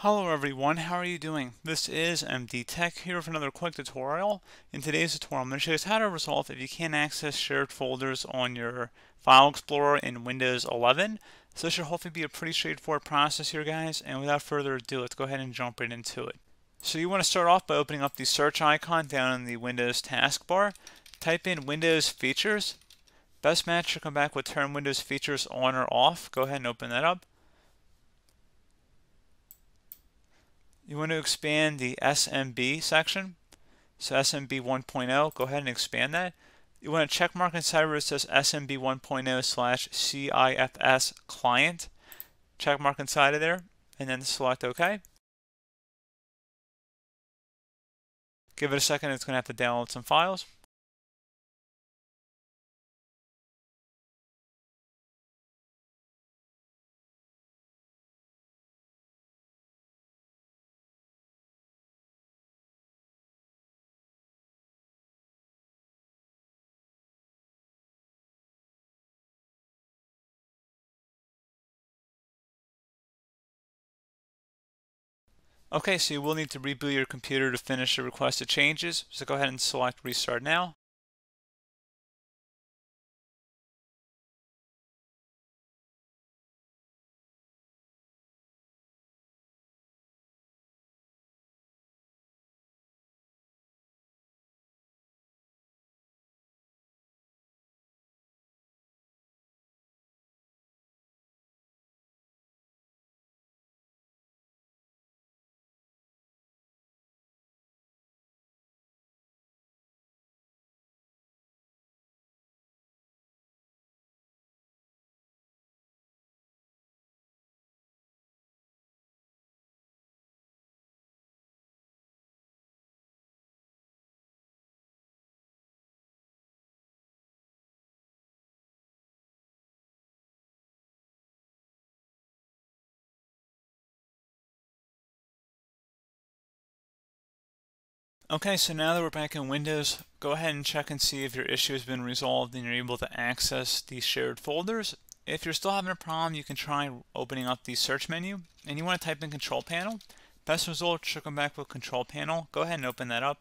Hello everyone, how are you doing? This is MD Tech here with another quick tutorial. In today's tutorial, I'm going to show you how to resolve if you can't access shared folders on your File Explorer in Windows 11. So this should hopefully be a pretty straightforward process here guys, and without further ado, let's go ahead and jump right into it. So you want to start off by opening up the search icon down in the Windows taskbar. Type in Windows Features. Best match should come back with Turn Windows Features on or off. Go ahead and open that up. You want to expand the SMB section. So SMB 1.0, go ahead and expand that. You want to check mark inside where it says SMB 1.0 slash CIFS client. Check mark inside of there and then select OK. Give it a second, it's going to have to download some files. Okay, so you will need to reboot your computer to finish the requested changes, so go ahead and select Restart Now. Okay, so now that we're back in Windows, go ahead and check and see if your issue has been resolved and you're able to access these shared folders. If you're still having a problem, you can try opening up the search menu and you want to type in control panel. Best result should come back with control panel. Go ahead and open that up.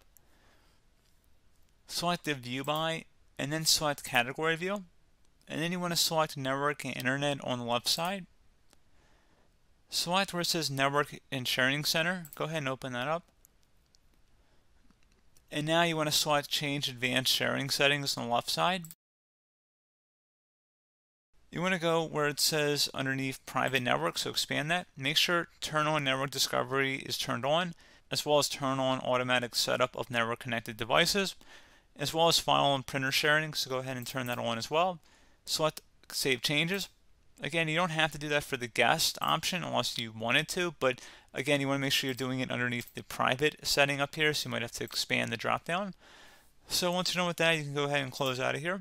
Select the view by and then select category view. And then you want to select network and internet on the left side. Select where it says network and sharing center. Go ahead and open that up. And now you want to select Change Advanced Sharing Settings on the left side. You want to go where it says underneath Private Network, so expand that. Make sure Turn on Network Discovery is turned on, as well as turn on Automatic Setup of Network Connected Devices, as well as File and Printer Sharing, so go ahead and turn that on as well. Select Save Changes. Again, you don't have to do that for the guest option unless you wanted to, but Again, you want to make sure you're doing it underneath the private setting up here, so you might have to expand the dropdown. So once you're done with that, you can go ahead and close out of here.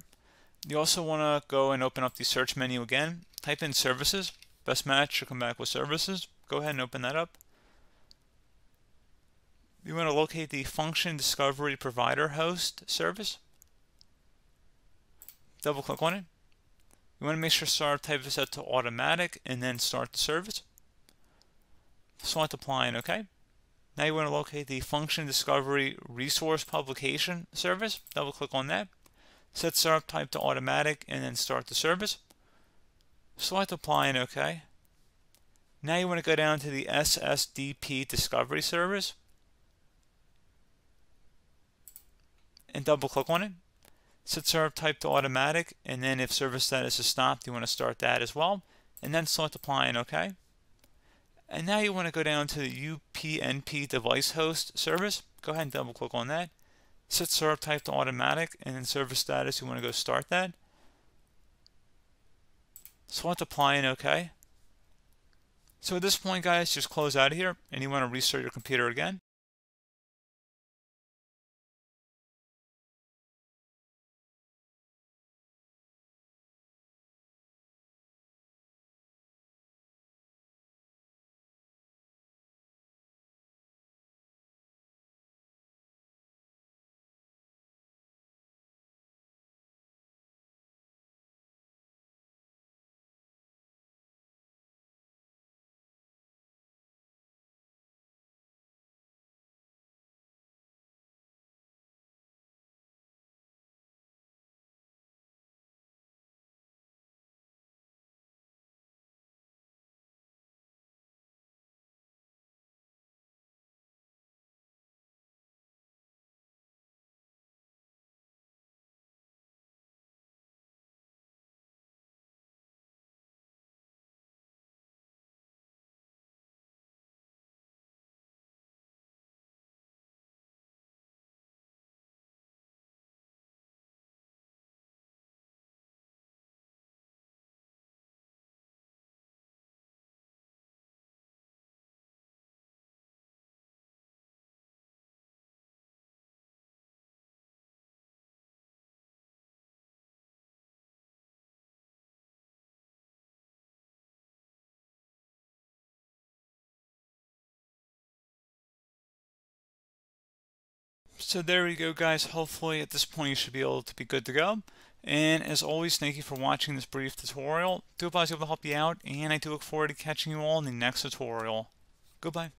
You also want to go and open up the search menu again. Type in services, best match, should come back with services. Go ahead and open that up. You want to locate the function discovery provider host service. Double click on it. You want to make sure start type is set to automatic and then start the service select apply and OK. Now you want to locate the Function Discovery Resource Publication service. Double click on that. Set startup type to automatic and then start the service. Select apply and OK. Now you want to go down to the SSDP Discovery service and double click on it. Set startup type to automatic and then if service status is stopped you want to start that as well and then select apply and OK. And now you want to go down to the UPnP device host service. Go ahead and double click on that. Set server type to automatic and then service status, you want to go start that. Select apply and OK. So at this point, guys, just close out of here and you want to restart your computer again. So there we go guys, hopefully at this point you should be able to be good to go. And as always, thank you for watching this brief tutorial. I do hope I was able to help you out, and I do look forward to catching you all in the next tutorial. Goodbye.